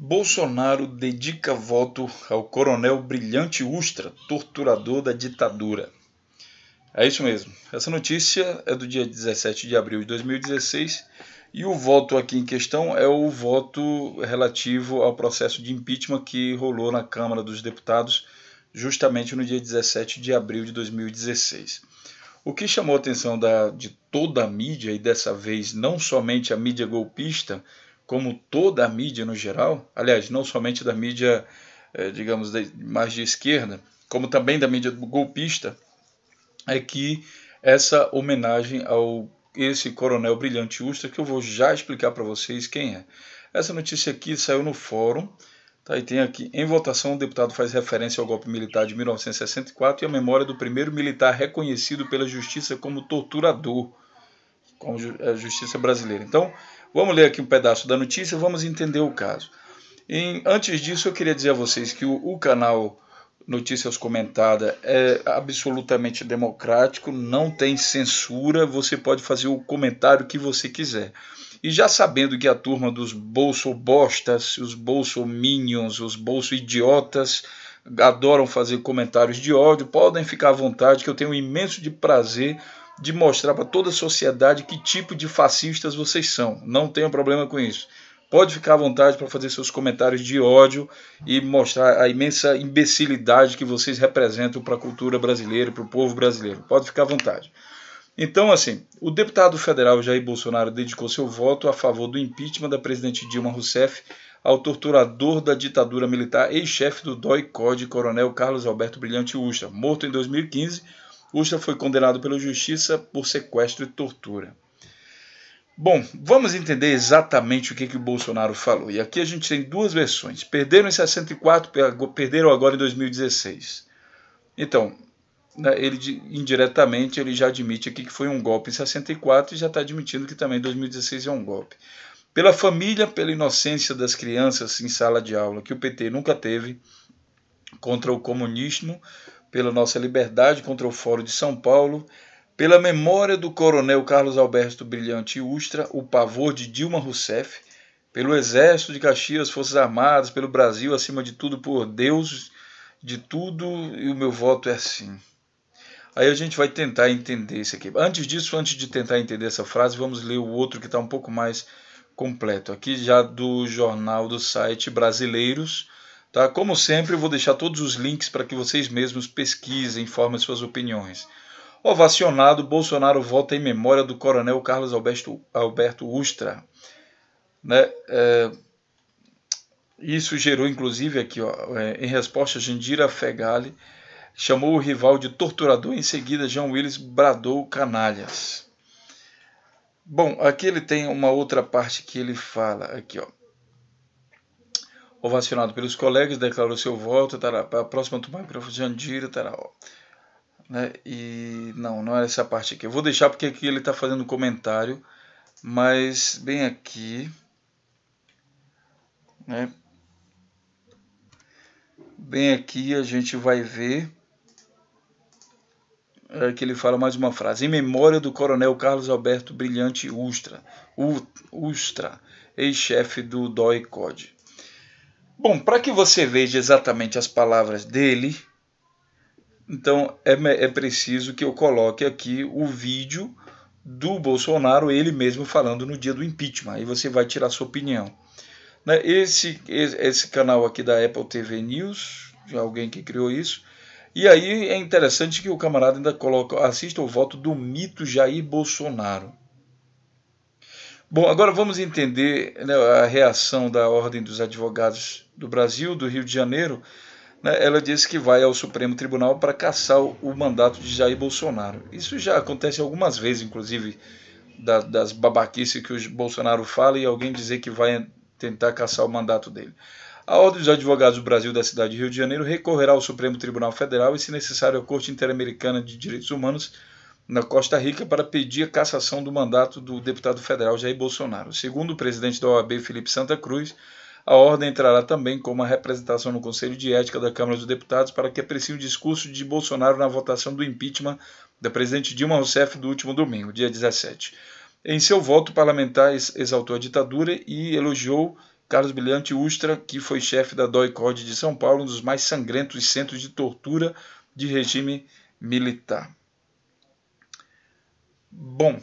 Bolsonaro dedica voto ao coronel Brilhante Ustra, torturador da ditadura. É isso mesmo. Essa notícia é do dia 17 de abril de 2016 e o voto aqui em questão é o voto relativo ao processo de impeachment que rolou na Câmara dos Deputados justamente no dia 17 de abril de 2016. O que chamou a atenção da, de toda a mídia, e dessa vez não somente a mídia golpista, como toda a mídia no geral, aliás, não somente da mídia, eh, digamos, mais de esquerda, como também da mídia golpista, é que essa homenagem ao esse coronel brilhante Ustra, que eu vou já explicar para vocês quem é. Essa notícia aqui saiu no fórum, tá? e tem aqui, em votação, o deputado faz referência ao golpe militar de 1964 e à memória do primeiro militar reconhecido pela justiça como torturador, como a eh, justiça brasileira. Então, Vamos ler aqui um pedaço da notícia, vamos entender o caso. Em, antes disso, eu queria dizer a vocês que o, o canal Notícias Comentada é absolutamente democrático, não tem censura, você pode fazer o comentário que você quiser. E já sabendo que a turma dos bolsobostas, os bolsominions, os bolso-idiotas adoram fazer comentários de ódio, podem ficar à vontade, que eu tenho um imenso de prazer de mostrar para toda a sociedade que tipo de fascistas vocês são. Não tenho problema com isso. Pode ficar à vontade para fazer seus comentários de ódio e mostrar a imensa imbecilidade que vocês representam para a cultura brasileira, para o povo brasileiro. Pode ficar à vontade. Então, assim, o deputado federal Jair Bolsonaro dedicou seu voto a favor do impeachment da presidente Dilma Rousseff ao torturador da ditadura militar e chefe do DOI-COD, coronel Carlos Alberto Brilhante Ustra, morto em 2015 Ustra foi condenado pela justiça por sequestro e tortura. Bom, vamos entender exatamente o que, que o Bolsonaro falou. E aqui a gente tem duas versões. Perderam em 64, perderam agora em 2016. Então, né, ele indiretamente ele já admite aqui que foi um golpe em 64 e já está admitindo que também 2016 é um golpe. Pela família, pela inocência das crianças em sala de aula que o PT nunca teve contra o comunismo, pela nossa liberdade contra o Fórum de São Paulo, pela memória do coronel Carlos Alberto Brilhante Ustra, o pavor de Dilma Rousseff, pelo Exército de Caxias, Forças Armadas, pelo Brasil, acima de tudo, por Deus, de tudo, e o meu voto é sim. Aí a gente vai tentar entender isso aqui. Antes disso, antes de tentar entender essa frase, vamos ler o outro que está um pouco mais completo. Aqui já do jornal do site Brasileiros, Tá? Como sempre, eu vou deixar todos os links para que vocês mesmos pesquisem, formem suas opiniões. Ovacionado, Bolsonaro vota em memória do coronel Carlos Alberto, Alberto Ustra. Né? É, isso gerou, inclusive, aqui, ó, é, em resposta, Jandira Fegali chamou o rival de torturador. Em seguida, João Willis bradou canalhas. Bom, aqui ele tem uma outra parte que ele fala aqui, ó. Ovacionado pelos colegas, declarou seu voto para tá a próxima turma para o Jandira Taraó. Tá né? E não, não é essa parte aqui. Eu vou deixar porque aqui ele está fazendo um comentário, mas bem aqui, né? Bem aqui a gente vai ver é, que ele fala mais uma frase. Em memória do coronel Carlos Alberto Brilhante Ustra, Ustra ex-chefe do DOI-COD. Bom, para que você veja exatamente as palavras dele, então é, é preciso que eu coloque aqui o vídeo do Bolsonaro, ele mesmo falando no dia do impeachment. Aí você vai tirar sua opinião. Né? Esse, esse canal aqui da Apple TV News, de alguém que criou isso. E aí é interessante que o camarada ainda coloca, assista o voto do mito Jair Bolsonaro. Bom, agora vamos entender né, a reação da Ordem dos Advogados do Brasil, do Rio de Janeiro. Né, ela disse que vai ao Supremo Tribunal para caçar o mandato de Jair Bolsonaro. Isso já acontece algumas vezes, inclusive, da, das babaquices que o Bolsonaro fala e alguém dizer que vai tentar caçar o mandato dele. A Ordem dos Advogados do Brasil da cidade de Rio de Janeiro recorrerá ao Supremo Tribunal Federal e, se necessário, à Corte Interamericana de Direitos Humanos na Costa Rica para pedir a cassação do mandato do deputado federal Jair Bolsonaro. Segundo o presidente da OAB, Felipe Santa Cruz, a ordem entrará também como uma representação no Conselho de Ética da Câmara dos Deputados para que aprecie o discurso de Bolsonaro na votação do impeachment da presidente Dilma Rousseff do último domingo, dia 17. Em seu voto, o parlamentar exaltou a ditadura e elogiou Carlos Brilhante Ustra, que foi chefe da doi de São Paulo, um dos mais sangrentos centros de tortura de regime militar. Bom,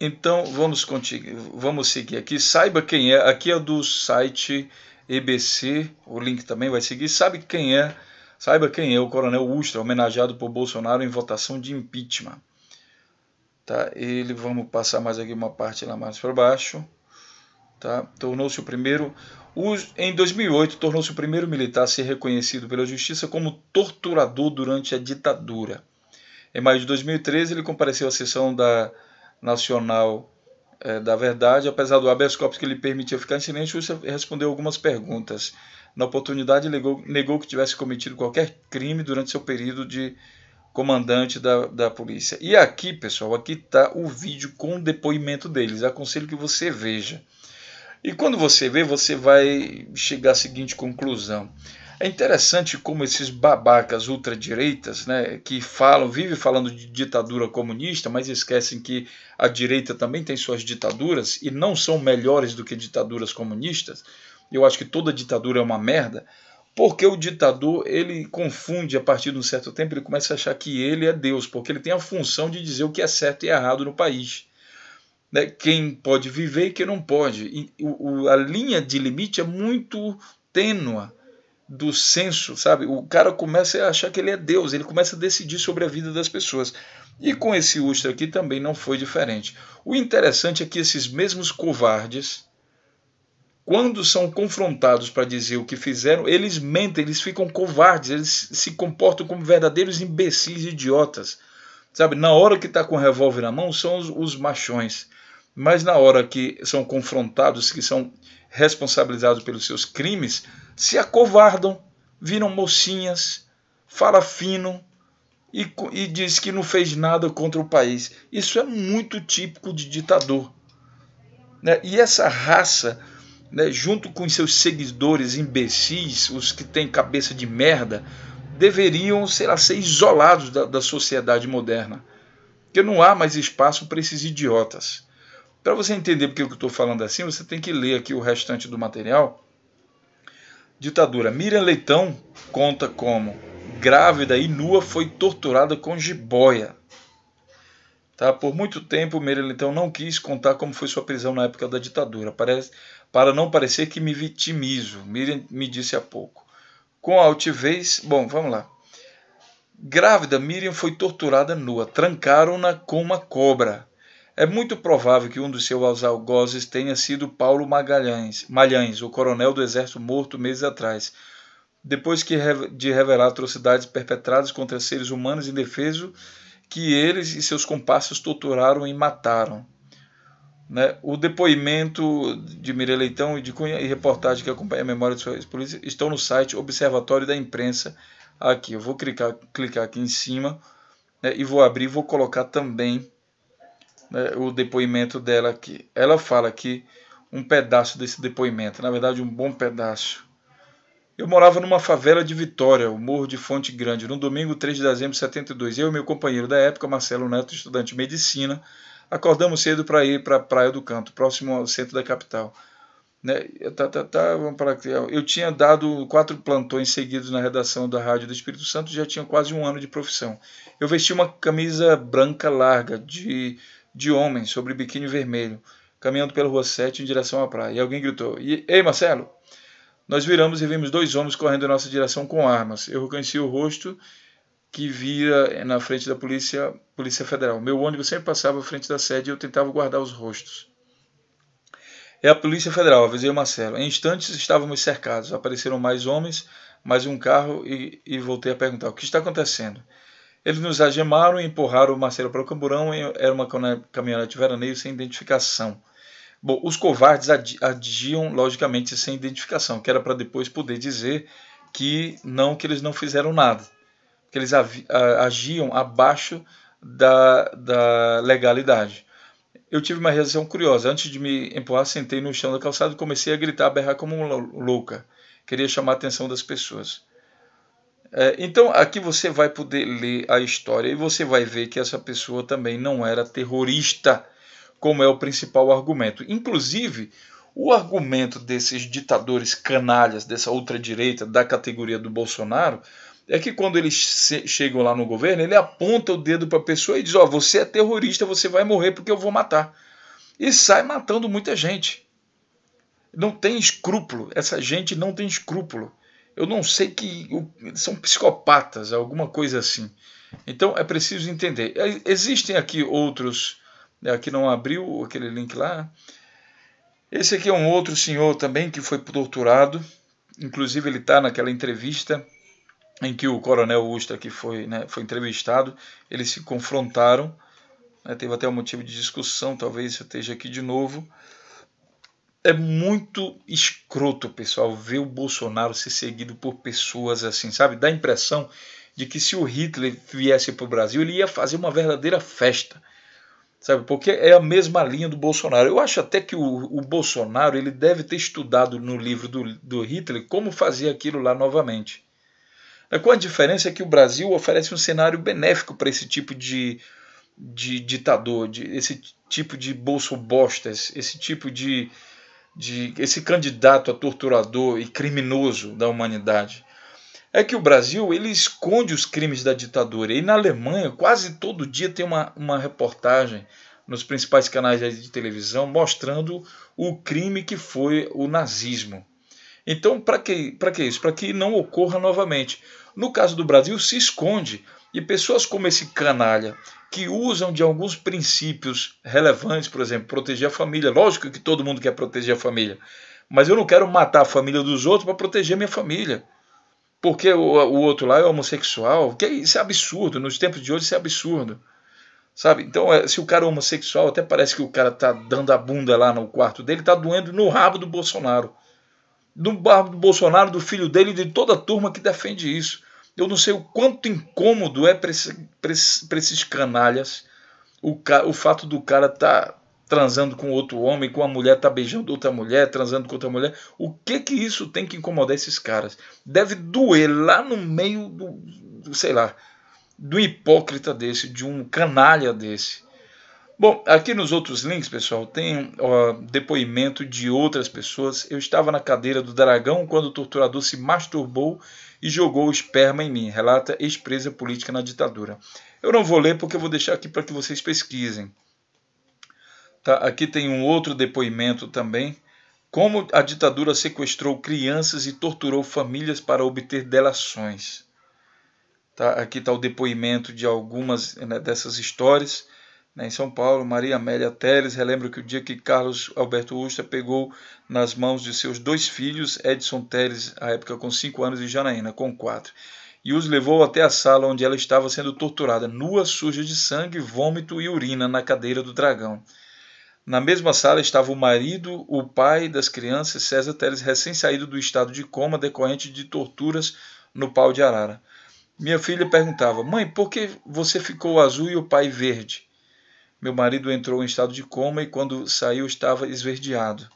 então vamos, vamos seguir aqui. Saiba quem é. Aqui é do site EBC, o link também vai seguir. Sabe quem é? Saiba quem é o Coronel Ustra, homenageado por Bolsonaro em votação de impeachment. Tá? Ele, vamos passar mais aqui uma parte lá mais para baixo. Tá? Tornou-se o primeiro. Em 2008, tornou-se o primeiro militar a ser reconhecido pela justiça como torturador durante a ditadura. Em maio de 2013, ele compareceu à sessão da Nacional é, da Verdade. Apesar do habeas corpus que lhe permitia ficar em silêncio, Lúcia respondeu algumas perguntas. Na oportunidade, negou, negou que tivesse cometido qualquer crime durante seu período de comandante da, da polícia. E aqui, pessoal, aqui está o vídeo com o depoimento deles. Aconselho que você veja. E quando você vê, você vai chegar à seguinte conclusão. É interessante como esses babacas ultradireitas, né, que falam, vivem falando de ditadura comunista, mas esquecem que a direita também tem suas ditaduras e não são melhores do que ditaduras comunistas. Eu acho que toda ditadura é uma merda, porque o ditador ele confunde a partir de um certo tempo, ele começa a achar que ele é Deus, porque ele tem a função de dizer o que é certo e errado no país. Né? Quem pode viver e quem não pode. E, o, a linha de limite é muito tênua do senso, sabe? O cara começa a achar que ele é Deus, ele começa a decidir sobre a vida das pessoas. E com esse Ustra aqui também não foi diferente. O interessante é que esses mesmos covardes, quando são confrontados para dizer o que fizeram, eles mentem, eles ficam covardes, eles se comportam como verdadeiros imbecis idiotas. Sabe, na hora que está com o revólver na mão, são os, os machões. Mas na hora que são confrontados, que são responsabilizados pelos seus crimes, se acovardam, viram mocinhas, fala fino e, e diz que não fez nada contra o país. Isso é muito típico de ditador. Né? E essa raça, né, junto com seus seguidores imbecis, os que têm cabeça de merda, deveriam sei lá, ser isolados da, da sociedade moderna. Porque não há mais espaço para esses idiotas. Para você entender porque eu estou falando assim, você tem que ler aqui o restante do material Ditadura. Miriam Leitão conta como grávida e nua foi torturada com jiboia. Tá? Por muito tempo, Miriam Leitão não quis contar como foi sua prisão na época da ditadura, parece, para não parecer que me vitimizo. Miriam me disse há pouco. Com altivez, bom, vamos lá. Grávida, Miriam foi torturada nua. Trancaram-na com uma cobra. É muito provável que um dos seus algozes tenha sido Paulo Magalhães, Malhães, o coronel do exército morto meses atrás, depois que de revelar atrocidades perpetradas contra seres humanos indefesos que eles e seus comparsas torturaram e mataram. Né? O depoimento de Mireleitão Leitão e de Cunha e reportagem que acompanha a memória de sua polícia estão no site Observatório da Imprensa. Aqui, eu vou clicar, clicar aqui em cima né? e vou abrir, vou colocar também né, o depoimento dela aqui. Ela fala aqui um pedaço desse depoimento, na verdade, um bom pedaço. Eu morava numa favela de Vitória, o Morro de Fonte Grande, no domingo 3 de dezembro de 72. Eu e meu companheiro da época, Marcelo Neto, estudante de medicina, acordamos cedo para ir para a Praia do Canto, próximo ao centro da capital. Né? Tá, tá, tá, vamos para Eu tinha dado quatro plantões seguidos na redação da Rádio do Espírito Santo, já tinha quase um ano de profissão. Eu vesti uma camisa branca larga, de de homens sobre biquíni vermelho, caminhando pela rua 7 em direção à praia. E alguém gritou: Ei, Marcelo! Nós viramos e vimos dois homens correndo em nossa direção com armas. Eu reconheci o rosto que via na frente da polícia, polícia Federal. Meu ônibus sempre passava à frente da sede e eu tentava guardar os rostos. É a Polícia Federal, avisei o Marcelo. Em instantes estávamos cercados. Apareceram mais homens, mais um carro e, e voltei a perguntar: o que está acontecendo? Eles nos algemaram e empurraram o Marcelo para o camburão. Era uma caminhonete veraneio sem identificação. Bom, os covardes agiam, logicamente, sem identificação, que era para depois poder dizer que não, que eles não fizeram nada. Que eles agiam abaixo da, da legalidade eu tive uma reação curiosa. Antes de me empurrar, sentei no chão da calçada e comecei a gritar, a berrar como uma louca. Queria chamar a atenção das pessoas. É, então aqui você vai poder ler a história e você vai ver que essa pessoa também não era terrorista, como é o principal argumento. Inclusive, o argumento desses ditadores canalhas, dessa ultradireita, da categoria do Bolsonaro, é que quando eles chegam lá no governo, ele aponta o dedo para a pessoa e diz: Ó, oh, você é terrorista, você vai morrer porque eu vou matar. E sai matando muita gente. Não tem escrúpulo, essa gente não tem escrúpulo eu não sei que são psicopatas, alguma coisa assim. Então é preciso entender. É, existem aqui outros, aqui é, não abriu aquele link lá. Esse aqui é um outro senhor também que foi torturado. Inclusive ele está naquela entrevista em que o coronel Ustra que foi, né, foi entrevistado, eles se confrontaram. Né, teve até um motivo de discussão, talvez eu esteja aqui de novo é muito escroto, pessoal, ver o Bolsonaro ser seguido por pessoas assim, sabe? Dá a impressão de que se o Hitler viesse para o Brasil, ele ia fazer uma verdadeira festa, sabe? Porque é a mesma linha do Bolsonaro. Eu acho até que o, o Bolsonaro ele deve ter estudado no livro do, do Hitler como fazer aquilo lá novamente. É, com a diferença é que o Brasil oferece um cenário benéfico para esse tipo de, de ditador, de, esse tipo de bolso bostas, esse tipo de de esse candidato a torturador e criminoso da humanidade é que o Brasil ele esconde os crimes da ditadura e na Alemanha quase todo dia tem uma, uma reportagem nos principais canais de televisão mostrando o crime que foi o nazismo então, para que, que isso? Para que não ocorra novamente. No caso do Brasil, se esconde e pessoas como esse canalha, que usam de alguns princípios relevantes, por exemplo, proteger a família. Lógico que todo mundo quer proteger a família, mas eu não quero matar a família dos outros para proteger minha família. Porque o, o, outro lá é homossexual. Que isso é absurdo. Nos tempos de hoje isso é absurdo. Sabe? Então, é, se o cara é homossexual, até parece que o cara tá dando a bunda lá no quarto dele, tá doendo no rabo do Bolsonaro do, do Bolsonaro, do filho dele e de toda a turma que defende isso. Eu não sei o quanto incômodo é para esses canalhas o, o, fato do cara tá transando com outro homem, com a mulher tá beijando outra mulher, transando com outra mulher. O que que isso tem que incomodar esses caras? Deve doer lá no meio do, do sei lá, do hipócrita desse, de um canalha desse. Bom, aqui nos outros links, pessoal, tem ó, depoimento de outras pessoas. Eu estava na cadeira do dragão quando o torturador se masturbou e jogou o esperma em mim, relata ex-presa política na ditadura. Eu não vou ler porque eu vou deixar aqui para que vocês pesquisem. Tá, aqui tem um outro depoimento também. Como a ditadura sequestrou crianças e torturou famílias para obter delações. Tá, aqui está o depoimento de algumas né, dessas histórias. Né, em São Paulo, Maria Amélia Teles Relembro que o dia que Carlos Alberto Ustra pegou nas mãos de seus dois filhos, Edson Teles, à época com 5 anos, e Janaína, com 4, e os levou até a sala onde ela estava sendo torturada, nua, suja de sangue, vômito e urina na cadeira do dragão. Na mesma sala estava o marido, o pai das crianças, César Teles, recém-saído do estado de coma decorrente de torturas no pau de arara. Minha filha perguntava: Mãe, por que você ficou azul e o pai verde? Meu marido entrou em estado de coma e quando saiu estava esverdeado.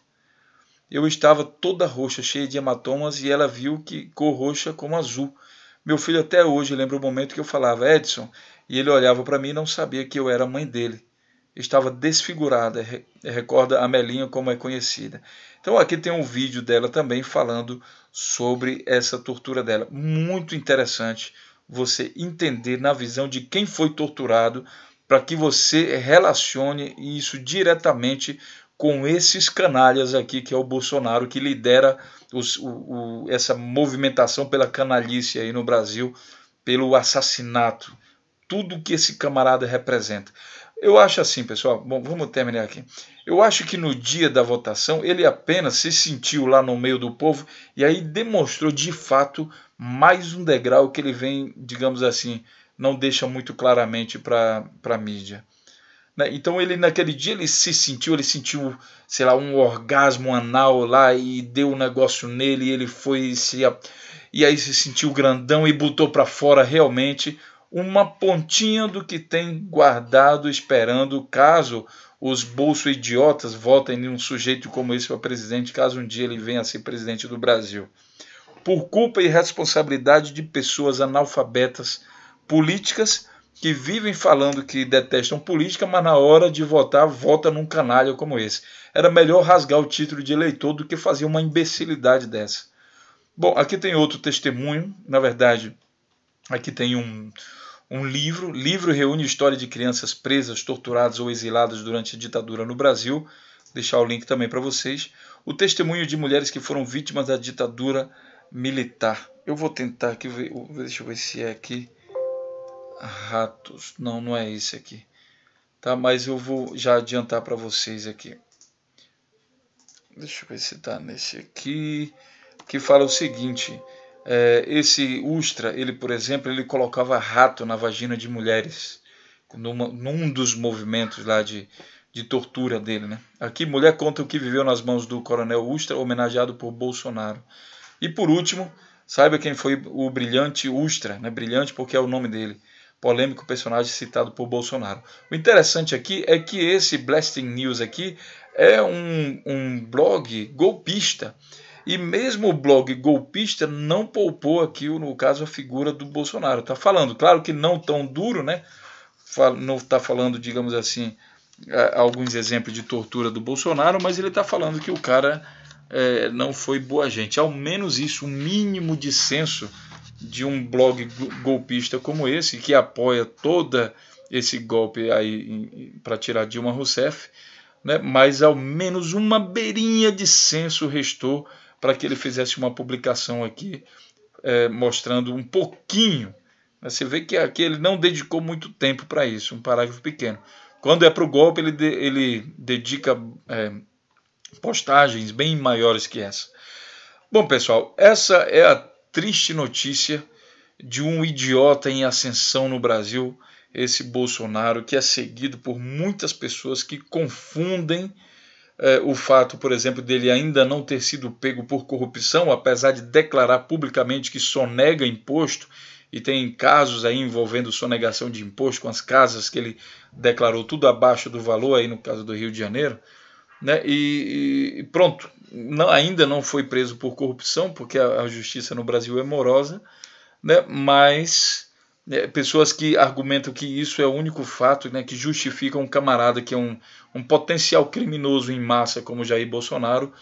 Eu estava toda roxa, cheia de hematomas, e ela viu que cor roxa como azul. Meu filho até hoje lembra o momento que eu falava Edson, e ele olhava para mim e não sabia que eu era a mãe dele. Estava desfigurada, recorda a Melinha como é conhecida. Então aqui tem um vídeo dela também falando sobre essa tortura dela. Muito interessante você entender na visão de quem foi torturado para que você relacione isso diretamente com esses canalhas aqui, que é o Bolsonaro, que lidera os, o, o, essa movimentação pela canalice aí no Brasil, pelo assassinato, tudo que esse camarada representa. Eu acho assim, pessoal, bom, vamos terminar aqui. Eu acho que no dia da votação ele apenas se sentiu lá no meio do povo e aí demonstrou de fato mais um degrau que ele vem, digamos assim, não deixa muito claramente para a mídia. Né? Então ele naquele dia ele se sentiu, ele sentiu, sei lá, um orgasmo anal lá e deu um negócio nele, e ele foi se e aí se sentiu grandão e botou para fora realmente uma pontinha do que tem guardado esperando caso os bolso idiotas votem em um sujeito como esse para presidente, caso um dia ele venha a ser presidente do Brasil. Por culpa e responsabilidade de pessoas analfabetas políticas que vivem falando que detestam política, mas na hora de votar, vota num canalha como esse. Era melhor rasgar o título de eleitor do que fazer uma imbecilidade dessa. Bom, aqui tem outro testemunho, na verdade, aqui tem um, um livro. Livro reúne história de crianças presas, torturadas ou exiladas durante a ditadura no Brasil. Vou deixar o link também para vocês. O testemunho de mulheres que foram vítimas da ditadura militar. Eu vou tentar aqui, ver, deixa eu ver se é aqui ratos. Não, não é esse aqui. Tá, mas eu vou já adiantar para vocês aqui. Deixa eu ver se tá nesse aqui. Que fala o seguinte. É, esse Ustra, ele, por exemplo, ele colocava rato na vagina de mulheres. Numa, num dos movimentos lá de, de tortura dele. Né? Aqui, mulher conta o que viveu nas mãos do coronel Ustra, homenageado por Bolsonaro. E por último, saiba quem foi o brilhante Ustra, né? brilhante porque é o nome dele polêmico personagem citado por Bolsonaro. O interessante aqui é que esse Blasting News aqui é um, um blog golpista. E mesmo o blog golpista não poupou aqui, no caso, a figura do Bolsonaro. Está falando, claro que não tão duro, né? Não está falando, digamos assim, alguns exemplos de tortura do Bolsonaro, mas ele está falando que o cara é, não foi boa gente. Ao menos isso, um mínimo de senso de um blog golpista como esse, que apoia todo esse golpe aí para tirar Dilma Rousseff, né? mas ao menos uma beirinha de senso restou para que ele fizesse uma publicação aqui é, mostrando um pouquinho. Né? Você vê que aqui ele não dedicou muito tempo para isso, um parágrafo pequeno. Quando é para o golpe, ele, de, ele dedica é, postagens bem maiores que essa. Bom, pessoal, essa é a triste notícia de um idiota em ascensão no Brasil, esse Bolsonaro, que é seguido por muitas pessoas que confundem eh, o fato, por exemplo, dele ainda não ter sido pego por corrupção, apesar de declarar publicamente que sonega imposto, e tem casos aí envolvendo sonegação de imposto com as casas que ele declarou tudo abaixo do valor, aí no caso do Rio de Janeiro. Né? E, e pronto, não, ainda não foi preso por corrupção, porque a, a justiça no Brasil é morosa, né? mas né, pessoas que argumentam que isso é o único fato né, que justifica um camarada que é um, um potencial criminoso em massa, como Jair Bolsonaro,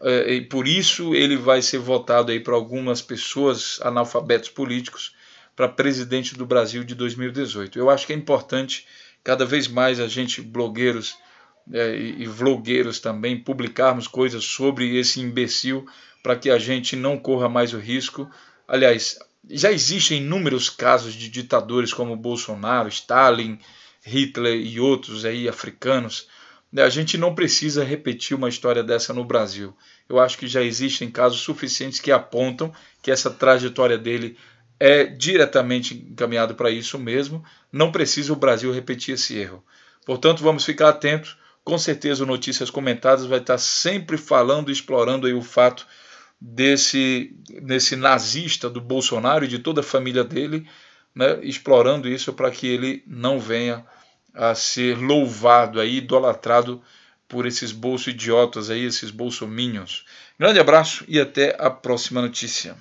é, e por isso ele vai ser votado aí por algumas pessoas, analfabetos políticos, para presidente do Brasil de 2018. Eu acho que é importante cada vez mais a gente, blogueiros, é, e, e vlogueiros também publicarmos coisas sobre esse imbecil para que a gente não corra mais o risco. Aliás, já existem inúmeros casos de ditadores como Bolsonaro, Stalin, Hitler e outros aí africanos. Né, a gente não precisa repetir uma história dessa no Brasil. Eu acho que já existem casos suficientes que apontam que essa trajetória dele é diretamente encaminhada para isso mesmo. Não precisa o Brasil repetir esse erro. Portanto, vamos ficar atentos com certeza o Notícias Comentadas vai estar sempre falando, explorando aí o fato desse, desse nazista do Bolsonaro e de toda a família dele, né, explorando isso para que ele não venha a ser louvado aí, idolatrado por esses bolso idiotas aí, esses bolsominions. Grande abraço e até a próxima notícia.